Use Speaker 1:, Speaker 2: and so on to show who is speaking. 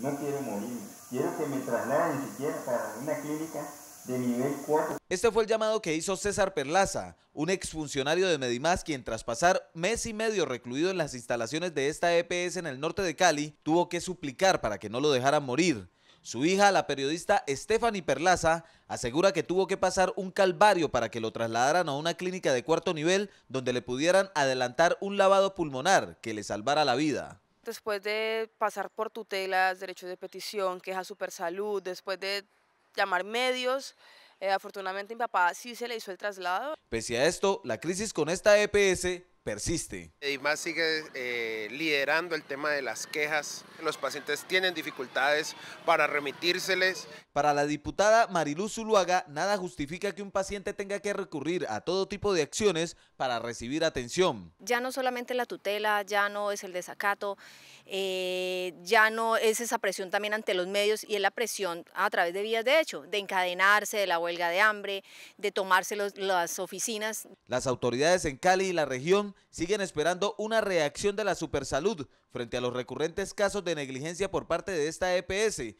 Speaker 1: No quiero morir. Quiero que me trasladen siquiera para una clínica de nivel
Speaker 2: 4. Este fue el llamado que hizo César Perlaza, un exfuncionario de Medimás, quien tras pasar mes y medio recluido en las instalaciones de esta EPS en el norte de Cali, tuvo que suplicar para que no lo dejaran morir. Su hija, la periodista Stephanie Perlaza, asegura que tuvo que pasar un calvario para que lo trasladaran a una clínica de cuarto nivel donde le pudieran adelantar un lavado pulmonar que le salvara la vida
Speaker 1: después de pasar por tutelas, derechos de petición, queja supersalud, después de llamar medios, eh, afortunadamente mi papá sí se le hizo el traslado.
Speaker 2: Pese a esto, la crisis con esta EPS persiste.
Speaker 1: Y más sigue eh, liderando el tema de las quejas. Los pacientes tienen dificultades para remitírseles.
Speaker 2: Para la diputada Mariluz Zuluaga, nada justifica que un paciente tenga que recurrir a todo tipo de acciones para recibir atención.
Speaker 3: Ya no solamente la tutela, ya no es el desacato, eh, ya no es esa presión también ante los medios y es la presión a través de vías de hecho, de encadenarse, de la huelga de hambre, de tomarse las oficinas.
Speaker 2: Las autoridades en Cali y la región siguen esperando una reacción de la Supersalud frente a los recurrentes casos de negligencia por parte de esta EPS,